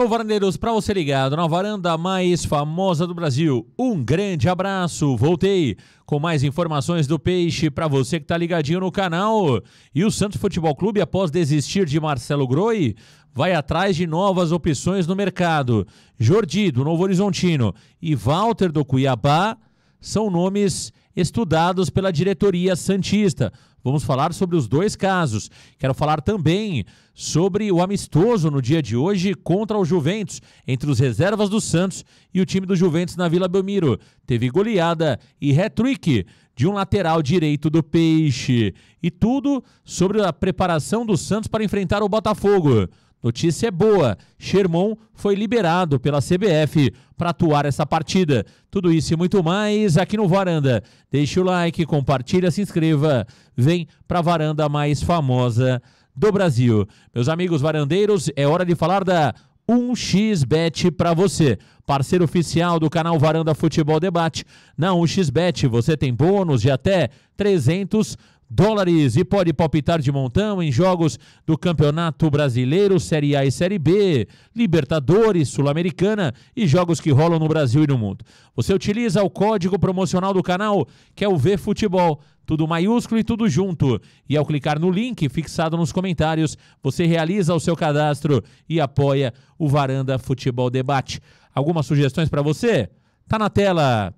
Alô, varandeiros, para você ligado na varanda mais famosa do Brasil, um grande abraço. Voltei com mais informações do Peixe para você que está ligadinho no canal. E o Santos Futebol Clube, após desistir de Marcelo Groi, vai atrás de novas opções no mercado. Jordi, do Novo Horizontino, e Walter, do Cuiabá, são nomes estudados pela diretoria Santista. Vamos falar sobre os dois casos. Quero falar também sobre o amistoso no dia de hoje contra o Juventus, entre os reservas do Santos e o time do Juventus na Vila Belmiro. Teve goleada e hat-trick de um lateral direito do Peixe. E tudo sobre a preparação do Santos para enfrentar o Botafogo. Notícia é boa: Sherman foi liberado pela CBF para atuar essa partida. Tudo isso e muito mais aqui no Varanda. Deixa o like, compartilha, se inscreva. Vem para a varanda mais famosa do Brasil. Meus amigos varandeiros, é hora de falar da 1xBet para você. Parceiro oficial do canal Varanda Futebol Debate. Na 1xBet você tem bônus de até 300 dólares e pode palpitar de montão em jogos do Campeonato Brasileiro, Série A e Série B, Libertadores, Sul-Americana e jogos que rolam no Brasil e no mundo. Você utiliza o código promocional do canal, que é o VFutebol, tudo maiúsculo e tudo junto. E ao clicar no link fixado nos comentários, você realiza o seu cadastro e apoia o Varanda Futebol Debate. Algumas sugestões para você? Tá na tela.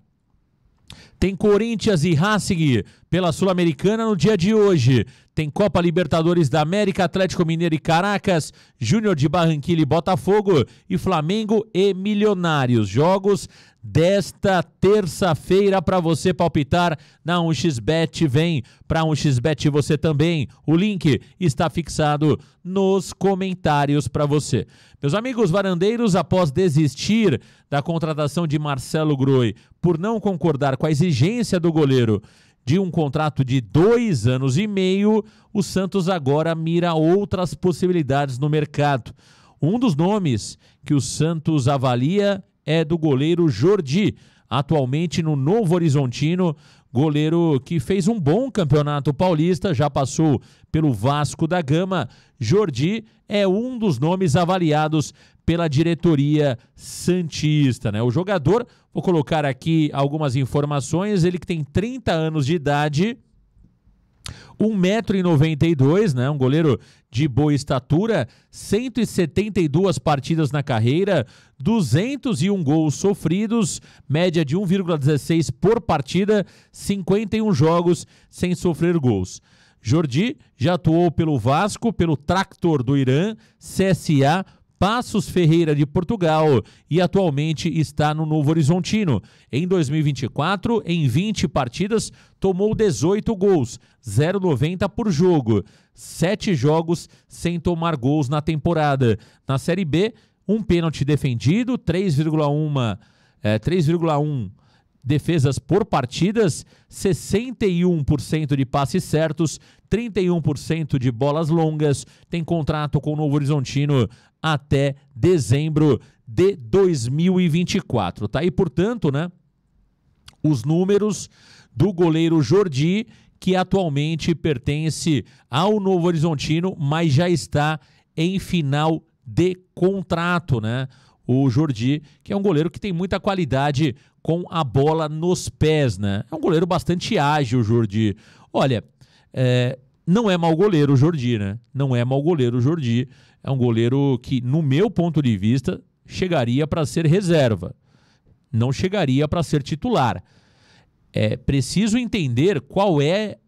Tem Corinthians e Racing pela Sul-Americana no dia de hoje. Tem Copa Libertadores da América, Atlético Mineiro e Caracas, Júnior de Barranquilla e Botafogo e Flamengo e Milionários. Jogos desta terça-feira para você palpitar na 1xBet. Vem para 1xBet você também. O link está fixado nos comentários para você. Meus amigos varandeiros, após desistir da contratação de Marcelo Groi por não concordar com a existência exigência do goleiro de um contrato de dois anos e meio, o Santos agora mira outras possibilidades no mercado. Um dos nomes que o Santos avalia é do goleiro Jordi, atualmente no Novo Horizontino, goleiro que fez um bom campeonato paulista, já passou pelo Vasco da Gama. Jordi é um dos nomes avaliados pela diretoria Santista. Né? O jogador, vou colocar aqui algumas informações, ele que tem 30 anos de idade. 1,92m, né? Um goleiro de boa estatura, 172 partidas na carreira, 201 gols sofridos, média de 1,16 por partida, 51 jogos sem sofrer gols. Jordi já atuou pelo Vasco, pelo Tractor do Irã, CSA, Passos Ferreira de Portugal e atualmente está no Novo Horizontino. Em 2024, em 20 partidas, tomou 18 gols, 0,90 por jogo, 7 jogos sem tomar gols na temporada. Na Série B, um pênalti defendido, 3,1 é, 3,1 defesas por partidas, 61% de passes certos, 31% de bolas longas, tem contrato com o Novo Horizontino até dezembro de 2024. Tá aí, portanto, né, os números do goleiro Jordi, que atualmente pertence ao Novo Horizontino, mas já está em final de contrato, né? O Jordi, que é um goleiro que tem muita qualidade com a bola nos pés, né? É um goleiro bastante ágil, Jordi. Olha, é, não é mau goleiro o Jordi, né? Não é mau goleiro o Jordi. É um goleiro que, no meu ponto de vista, chegaria para ser reserva. Não chegaria para ser titular. É preciso entender qual é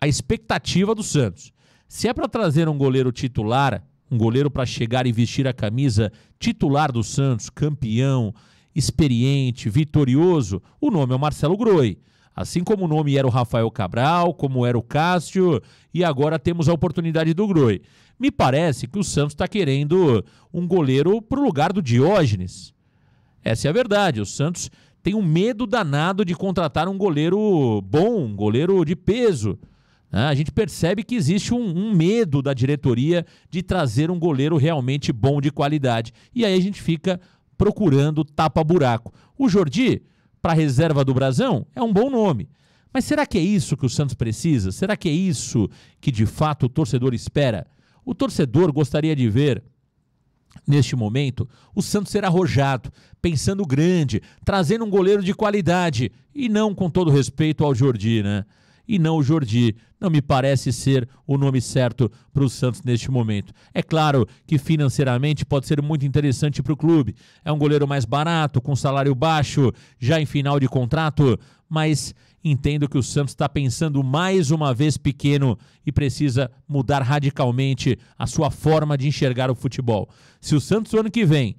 a expectativa do Santos. Se é para trazer um goleiro titular, um goleiro para chegar e vestir a camisa titular do Santos, campeão, experiente, vitorioso, o nome é o Marcelo Groi. Assim como o nome era o Rafael Cabral, como era o Cássio, e agora temos a oportunidade do Groi. Me parece que o Santos está querendo um goleiro para o lugar do Diógenes. Essa é a verdade. O Santos tem um medo danado de contratar um goleiro bom, um goleiro de peso. Né? A gente percebe que existe um, um, medo da diretoria de trazer um goleiro realmente bom de qualidade. E aí a gente fica procurando tapa-buraco. O Jordi, para a reserva do Brasão, é um bom nome. Mas será que é isso que o Santos precisa? Será que é isso que de fato o torcedor espera? O torcedor gostaria de ver, neste momento, o Santos ser arrojado, pensando grande, trazendo um goleiro de qualidade e não com todo respeito ao Jordi, né? e não o Jordi. Não me parece ser o nome certo para o Santos neste momento. É claro que financeiramente pode ser muito interessante para o clube. É um goleiro mais barato, com salário baixo, já em final de contrato, mas entendo que o Santos está pensando mais uma vez pequeno e precisa mudar radicalmente a sua forma de enxergar o futebol. Se o Santos, ano que vem,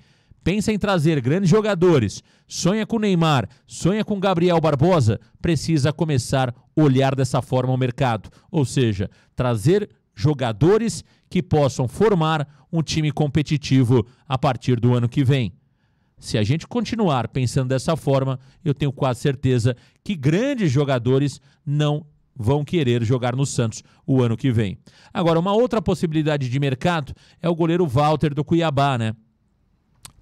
pensa em trazer grandes jogadores, sonha com Neymar, sonha com Gabriel Barbosa, precisa começar a olhar dessa forma o mercado. Ou seja, trazer jogadores que possam formar um time competitivo a partir do ano que vem. Se a gente continuar pensando dessa forma, eu tenho quase certeza que grandes jogadores não vão querer jogar no Santos o ano que vem. Agora, uma outra possibilidade de mercado é o goleiro Walter do Cuiabá, né?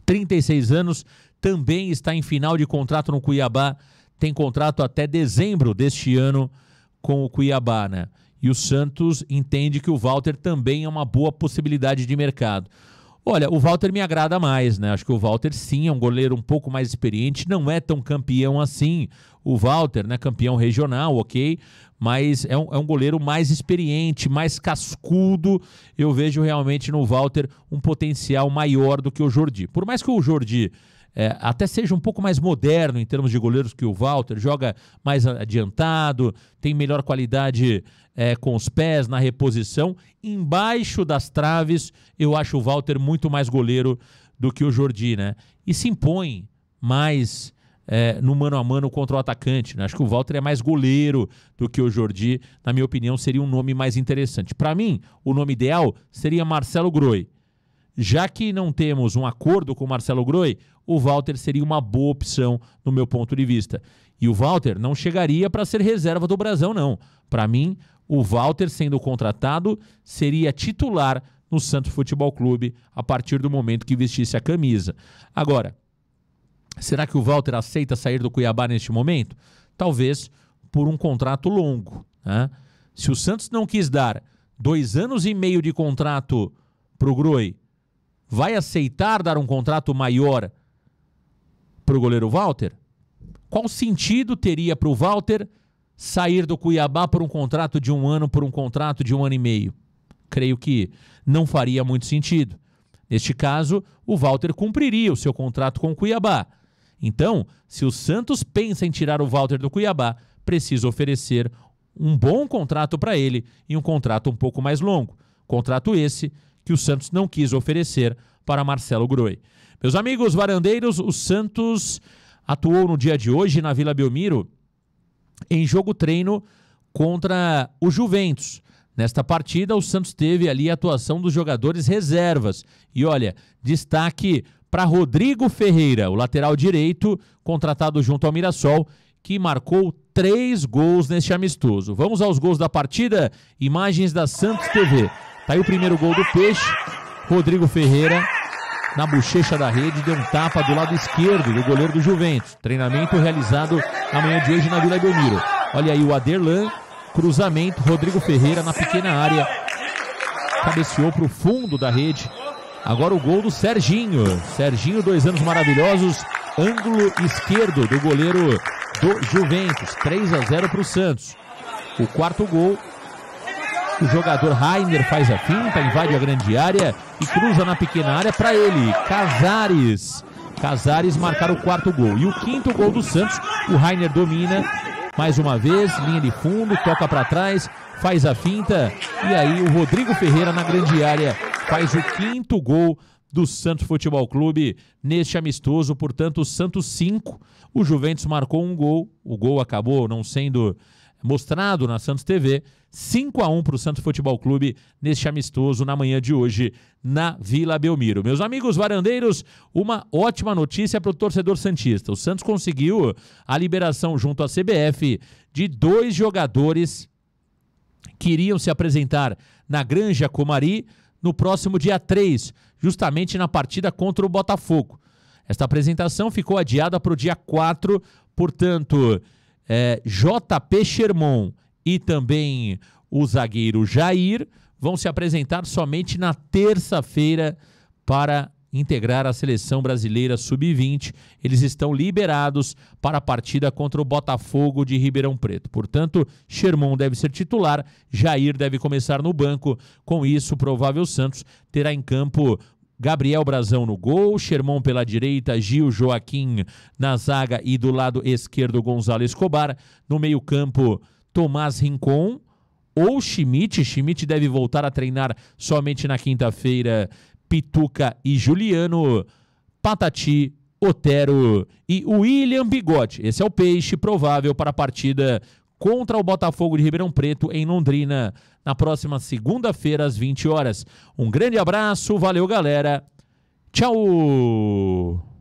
36 anos, também está em final de contrato no Cuiabá, tem contrato até dezembro deste ano com o Cuiabá, né? E o Santos entende que o Walter também é uma boa possibilidade de mercado. Olha, o Walter me agrada mais, né? Acho que o Walter sim é um goleiro um pouco mais experiente, não é tão campeão assim. O Walter, né? Campeão regional, ok mas é um, é um goleiro mais experiente, mais cascudo. Eu vejo realmente no Walter um potencial maior do que o Jordi. Por mais que o Jordi é, até seja um pouco mais moderno em termos de goleiros que o Walter, joga mais adiantado, tem melhor qualidade é, com os pés na reposição. Embaixo das traves, eu acho o Walter muito mais goleiro do que o Jordi, né? E se impõe mais é, no mano a mano contra o atacante. Né? Acho que o Walter é mais goleiro do que o Jordi. Na minha opinião, seria um nome mais interessante. Para mim, o nome ideal seria Marcelo Groi. Já que não temos um acordo com o Marcelo Groi, o Walter seria uma boa opção no meu ponto de vista. E o Walter não chegaria para ser reserva do Brasão, não. Para mim, o Walter sendo contratado seria titular no Santos Futebol Clube a partir do momento que vestisse a camisa. Agora, Será que o Walter aceita sair do Cuiabá neste momento? Talvez por um contrato longo. Né? Se o Santos não quis dar dois anos e meio de contrato para o Groi, vai aceitar dar um contrato maior para o goleiro Walter? Qual sentido teria para o Walter sair do Cuiabá por um contrato de um ano, por um contrato de um ano e meio? Creio que não faria muito sentido. Neste caso, o Walter cumpriria o seu contrato com o Cuiabá. Então, se o Santos pensa em tirar o Walter do Cuiabá, precisa oferecer um bom contrato para ele e um contrato um pouco mais longo. Contrato esse que o Santos não quis oferecer para Marcelo Groi. Meus amigos varandeiros, o Santos atuou no dia de hoje na Vila Belmiro em jogo treino contra o Juventus. Nesta partida, o Santos teve ali a atuação dos jogadores reservas. E olha, destaque para Rodrigo Ferreira, o lateral direito, contratado junto ao Mirassol, que marcou três gols neste amistoso. Vamos aos gols da partida, imagens da Santos TV. Tá aí o primeiro gol do Peixe, Rodrigo Ferreira na bochecha da rede, deu um tapa do lado esquerdo do goleiro do Juventus. Treinamento realizado na manhã de hoje na Vila Belmiro. Olha aí o Aderlan, cruzamento, Rodrigo Ferreira na pequena área, cabeceou para o fundo da rede, Agora o gol do Serginho. Serginho, dois anos maravilhosos. Ângulo esquerdo do goleiro do Juventus. 3 a 0 para o Santos. O quarto gol. O jogador Rainer faz a finta, invade a grande área e cruza na pequena área para ele. Casares. Casares marcar o quarto gol. E o quinto gol do Santos. O Rainer domina mais uma vez, linha de fundo, toca para trás, faz a finta e aí o Rodrigo Ferreira na grande área faz o quinto gol do Santos Futebol Clube neste amistoso. Portanto, o Santos 5. O Juventus marcou um gol. O gol acabou não sendo mostrado na Santos TV. 5 a 1 para o Santos Futebol Clube neste amistoso na manhã de hoje na Vila Belmiro. Meus amigos varandeiros, uma ótima notícia para o torcedor Santista. O Santos conseguiu a liberação junto à CBF de dois jogadores que iriam se apresentar na Granja Comari no próximo dia 3, justamente na partida contra o Botafogo. Esta apresentação ficou adiada para o dia 4, portanto, é, JP Sherman e também o zagueiro Jair vão se apresentar somente na terça-feira para integrar a seleção brasileira sub-20. Eles estão liberados para a partida contra o Botafogo de Ribeirão Preto. Portanto, Sherman deve ser titular, Jair deve começar no banco. Com isso, o provável Santos terá em campo Gabriel Brazão no gol, Sherman pela direita, Gil Joaquim na zaga e do lado esquerdo Gonzalo Escobar. No meio-campo, Tomás Rincon ou Schmidt. Schmidt deve voltar a treinar somente na quinta-feira Pituca e Juliano, Patati, Otero e William Bigote. Esse é o peixe provável para a partida contra o Botafogo de Ribeirão Preto em Londrina na próxima segunda-feira às 20 horas. Um grande abraço, valeu galera. Tchau.